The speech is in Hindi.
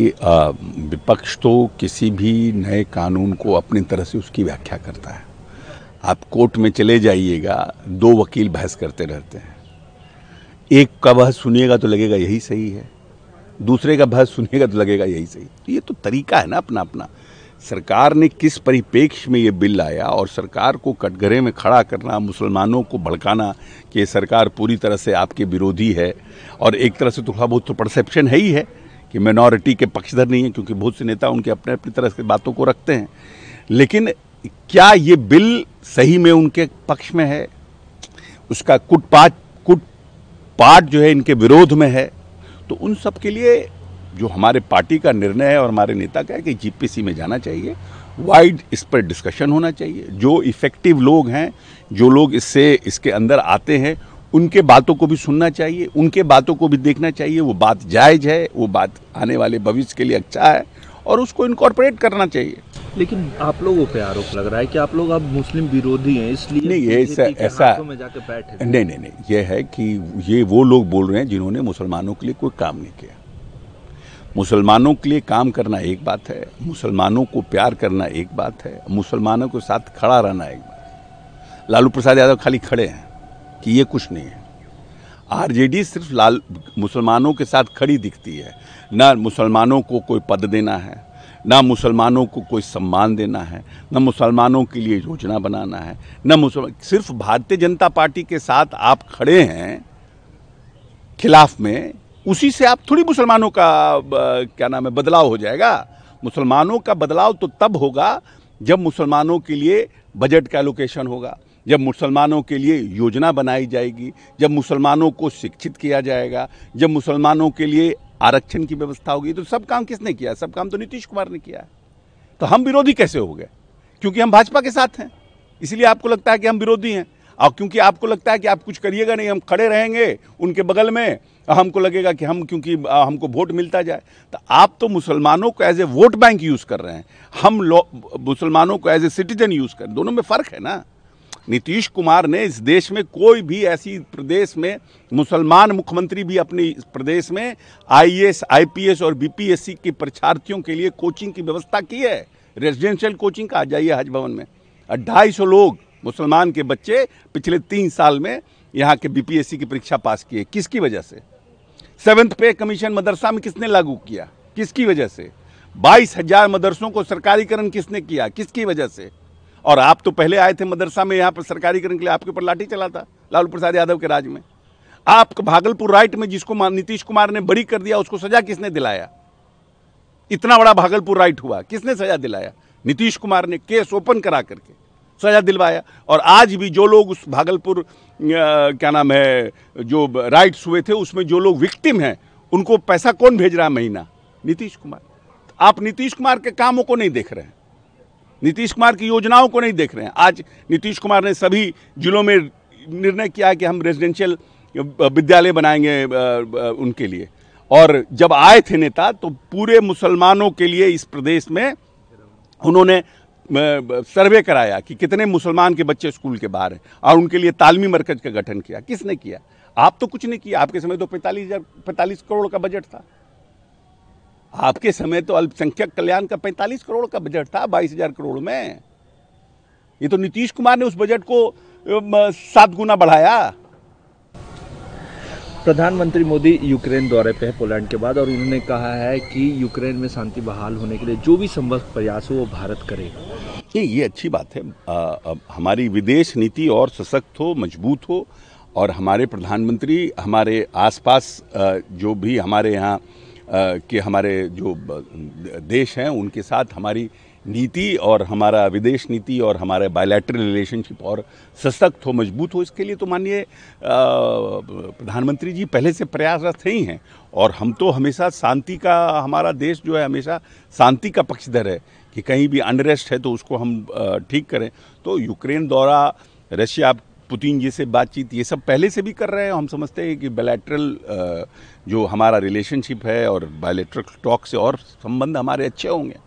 विपक्ष तो किसी भी नए कानून को अपनी तरह से उसकी व्याख्या करता है आप कोर्ट में चले जाइएगा दो वकील बहस करते रहते हैं एक का बहस सुनिएगा तो लगेगा यही सही है दूसरे का बहस सुनिएगा तो लगेगा यही सही तो ये तो तरीका है ना अपना अपना सरकार ने किस परिपेक्ष में ये बिल लाया और सरकार को कटघरे में खड़ा करना मुसलमानों को भड़काना कि सरकार पूरी तरह से आपके विरोधी है और एक तरह से तो थोड़ा बहुत तो परसेप्शन है ही है कि माइनॉरिटी के पक्षधर नहीं है क्योंकि बहुत से नेता उनके अपने अपनी तरह से बातों को रखते हैं लेकिन क्या ये बिल सही में उनके पक्ष में है उसका कुटपाट कुट पार्ट जो है इनके विरोध में है तो उन सब के लिए जो हमारे पार्टी का निर्णय है और हमारे नेता का है कि जीपीसी में जाना चाहिए वाइड इस पर डिस्कशन होना चाहिए जो इफ़ेक्टिव लोग हैं जो लोग इससे इसके अंदर आते हैं उनके बातों को भी सुनना चाहिए उनके बातों को भी देखना चाहिए वो बात जायज़ है वो बात आने वाले भविष्य के लिए अच्छा है और उसको इनकॉर्पोरेट करना चाहिए लेकिन आप लोगों पे आरोप लग रहा है कि आप लोग अब मुस्लिम विरोधी हैं इसलिए नहीं ये ऐसा ऐसा नहीं नहीं नहीं ये है कि ये वो लोग बोल रहे हैं जिन्होंने मुसलमानों के लिए कोई काम नहीं किया मुसलमानों के लिए काम करना एक बात है मुसलमानों को प्यार करना एक बात है मुसलमानों के साथ खड़ा रहना एक बात लालू प्रसाद यादव खाली खड़े हैं कि ये कुछ नहीं है आरजेडी सिर्फ लाल मुसलमानों के साथ खड़ी दिखती है ना मुसलमानों को कोई पद देना है ना मुसलमानों को कोई सम्मान देना है ना मुसलमानों के लिए योजना बनाना है ना मुसलमान सिर्फ भारतीय जनता पार्टी के साथ आप खड़े हैं खिलाफ में उसी से आप थोड़ी मुसलमानों का क्या नाम है बदलाव हो जाएगा मुसलमानों का बदलाव तो तब होगा जब मुसलमानों के लिए बजट का एलोकेशन होगा जब मुसलमानों के लिए योजना बनाई जाएगी जब मुसलमानों को शिक्षित किया जाएगा जब मुसलमानों के लिए आरक्षण की व्यवस्था होगी तो सब काम किसने किया सब काम तो नीतीश कुमार ने किया है तो हम विरोधी कैसे हो गए क्योंकि हम भाजपा के साथ हैं इसलिए आपको लगता है कि हम विरोधी हैं और क्योंकि आपको लगता है कि आप कुछ करिएगा नहीं हम खड़े रहेंगे उनके बगल में हमको लगेगा कि हम क्योंकि हमको वोट मिलता जाए तो आप तो मुसलमानों को as a vote bank use कर रहे हैं हम मुसलमानों को एज ए सिटीजन यूज़ कर दोनों में फ़र्क है ना नीतीश कुमार ने इस देश में कोई भी ऐसी प्रदेश में मुसलमान मुख्यमंत्री भी अपने प्रदेश में आईएएस, आईपीएस और बीपीएससी के परीक्षार्थियों के लिए कोचिंग की व्यवस्था की है रेजिडेंशियल कोचिंग का आ जाइए हज भवन में ढाई सौ लोग मुसलमान के बच्चे पिछले तीन साल में यहाँ के बीपीएससी की परीक्षा पास किए किसकी वजह से सेवन्थ पे कमीशन मदरसा में किसने लागू किया किसकी वजह से बाईस हजार मदरसों को सरकारीकरण किसने किया किसकी वजह से और आप तो पहले आए थे मदरसा में यहाँ पर सरकारी करने के लिए आपके ऊपर लाठी चला था लालू प्रसाद यादव के राज में आप भागलपुर राइट में जिसको नीतीश कुमार ने बड़ी कर दिया उसको सजा किसने दिलाया इतना बड़ा भागलपुर राइट हुआ किसने सजा दिलाया नीतीश कुमार ने केस ओपन करा करके सजा दिलवाया और आज भी जो लोग उस भागलपुर क्या नाम है जो राइट्स हुए थे उसमें जो लोग विक्टिम हैं उनको पैसा कौन भेज रहा है महीना नीतीश कुमार आप नीतीश कुमार के कामों को नहीं देख रहे हैं नीतीश कुमार की योजनाओं को नहीं देख रहे हैं आज नीतीश कुमार ने सभी जिलों में निर्णय किया कि हम रेजिडेंशियल विद्यालय बनाएंगे उनके लिए और जब आए थे नेता तो पूरे मुसलमानों के लिए इस प्रदेश में उन्होंने सर्वे कराया कि कितने मुसलमान के बच्चे स्कूल के बाहर हैं और उनके लिए तालमी मरकज का गठन किया किसने किया आप तो कुछ नहीं किया आपके समय तो पैंतालीस हज़ार पैंतालीस करोड़ का बजट था आपके समय तो अल्पसंख्यक कल्याण का 45 करोड़ का बजट था 22,000 करोड़ में ये तो नीतीश कुमार ने उस बजट को सात गुना बढ़ाया प्रधानमंत्री मोदी यूक्रेन दौरे पे है पोलैंड के बाद और उन्होंने कहा है कि यूक्रेन में शांति बहाल होने के लिए जो भी संभव प्रयास हो वो भारत करेगा ये ये अच्छी बात है आ, हमारी विदेश नीति और सशक्त हो मजबूत हो और हमारे प्रधानमंत्री हमारे आसपास जो भी हमारे यहाँ कि हमारे जो देश हैं उनके साथ हमारी नीति और हमारा विदेश नीति और हमारे बायलैटरल रिलेशनशिप और सशक्त हो मजबूत हो इसके लिए तो माननीय प्रधानमंत्री जी पहले से प्रयासरत ही हैं और हम तो हमेशा शांति का हमारा देश जो है हमेशा शांति का पक्षधर है कि कहीं भी अनरेस्ट है तो उसको हम ठीक करें तो यूक्रेन द्वारा रशिया पुतिन जी से बातचीत ये सब पहले से भी कर रहे हैं हम समझते हैं कि बैलेट्रल जो हमारा रिलेशनशिप है और बायोलेट्रल टॉक से और संबंध हमारे अच्छे होंगे